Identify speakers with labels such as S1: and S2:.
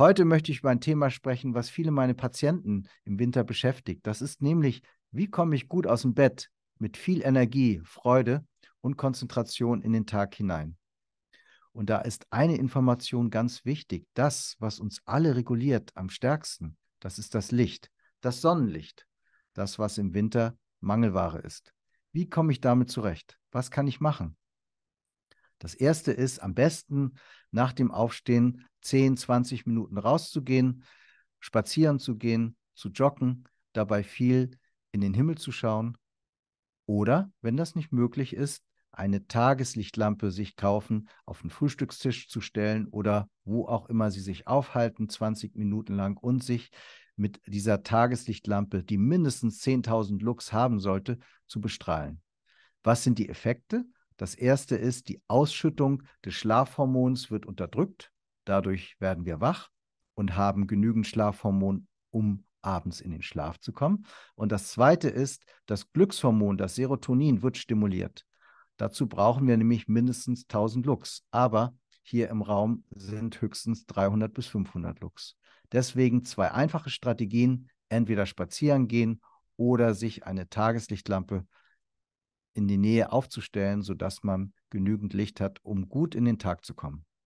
S1: Heute möchte ich über ein Thema sprechen, was viele meiner Patienten im Winter beschäftigt. Das ist nämlich, wie komme ich gut aus dem Bett mit viel Energie, Freude und Konzentration in den Tag hinein. Und da ist eine Information ganz wichtig. Das, was uns alle reguliert am stärksten, das ist das Licht, das Sonnenlicht, das, was im Winter Mangelware ist. Wie komme ich damit zurecht? Was kann ich machen? Das erste ist, am besten nach dem Aufstehen 10, 20 Minuten rauszugehen, spazieren zu gehen, zu joggen, dabei viel in den Himmel zu schauen. Oder, wenn das nicht möglich ist, eine Tageslichtlampe sich kaufen, auf den Frühstückstisch zu stellen oder wo auch immer sie sich aufhalten, 20 Minuten lang und sich mit dieser Tageslichtlampe, die mindestens 10.000 Lux haben sollte, zu bestrahlen. Was sind die Effekte? Das erste ist, die Ausschüttung des Schlafhormons wird unterdrückt. Dadurch werden wir wach und haben genügend Schlafhormon, um abends in den Schlaf zu kommen. Und das zweite ist, das Glückshormon, das Serotonin, wird stimuliert. Dazu brauchen wir nämlich mindestens 1000 Lux. Aber hier im Raum sind höchstens 300 bis 500 Lux. Deswegen zwei einfache Strategien, entweder spazieren gehen oder sich eine Tageslichtlampe in die Nähe aufzustellen, sodass man genügend Licht hat, um gut in den Tag zu kommen.